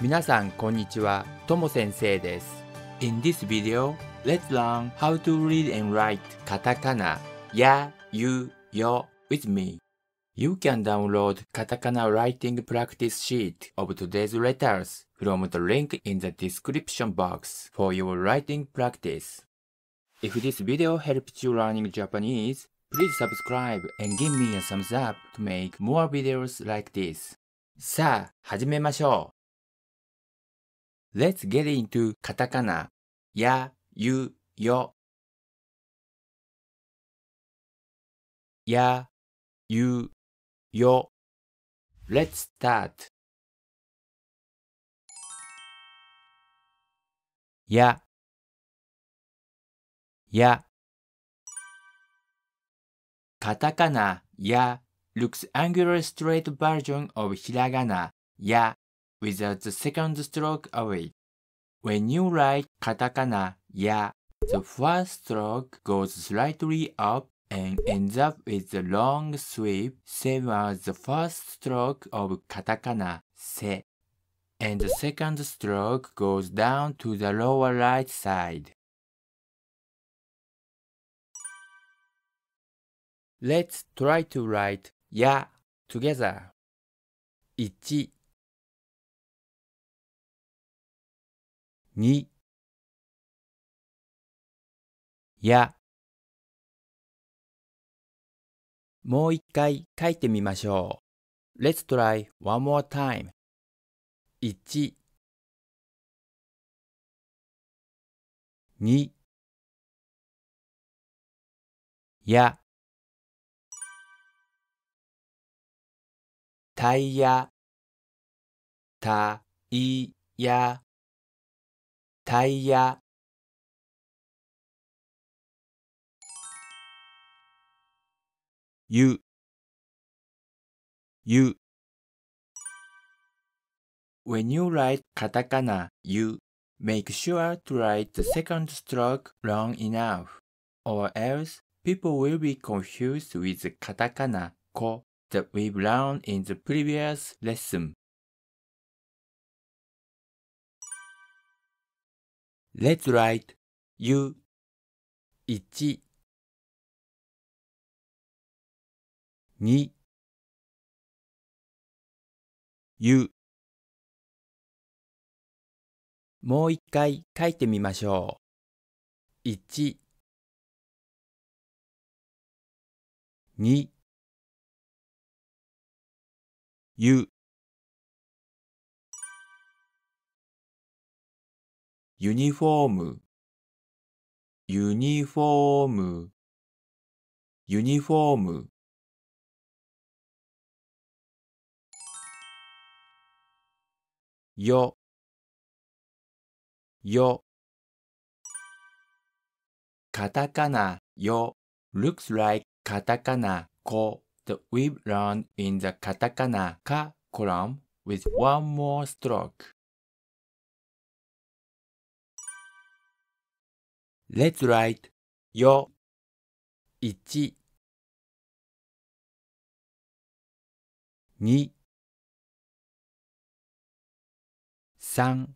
皆さんこんにちは、とも先生です。In this video, let's learn how to read and write katakana, ya, you, yo with me. You can download katakana writing practice sheet of today's letters from the link in the description box for your writing practice. If this video helped you learning Japanese, please subscribe and give me a thumbs up to make more videos like this. さあ、始めましょう。Let's get into カタカナ、や、ゆ、よ。や、ゆ、よ。Let's start. や、や。カタカナ、や、looks angular straight version of ひらがな、や。without the second stroke away. When you write katakana ya, the first stroke goes slightly up and ends up with a long sweep, same as the first stroke of katakana se. And the second stroke goes down to the lower right side. Let's try to write ya together. 1にやもう一回書いてみましょう。Let's try one more time. 1 2やタイヤタイヤタイヤゆゆ When you write katakana, you make sure to write the second stroke long enough, or else people will be confused with the katakana ko that we've learned in the previous lesson. Let's write you 1 2 you もう一回書いてみましょう。1 2 you ユニフォーム、ユニフォーム、ユニフォーム。よ、よ。カタカナ、よ。looks like カタカナ、こ。that we've learned in the katakana ka column with one more stroke. Let's write よ一二三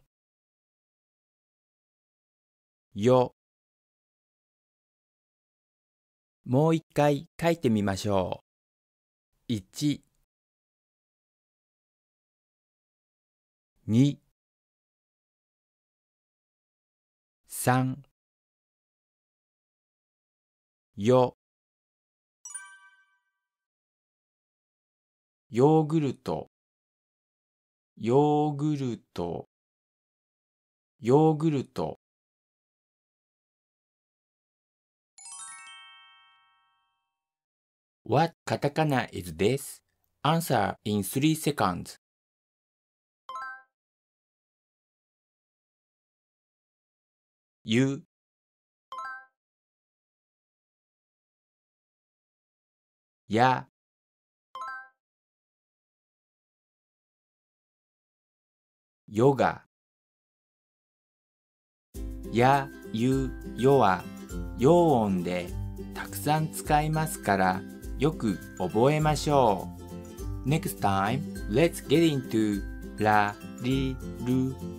よもう一回書いてみましょう。1 2 3よヨーグルトヨーグルトヨーグルト What katakana is this? Answer in 3 seconds. You やヨガやゆよは陽音でたくさん使いますからよく覚えましょう。Next time, let's get into la, ル、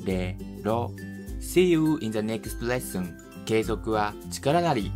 i ロ。e ro. See you in the next lesson. 継続は力なり。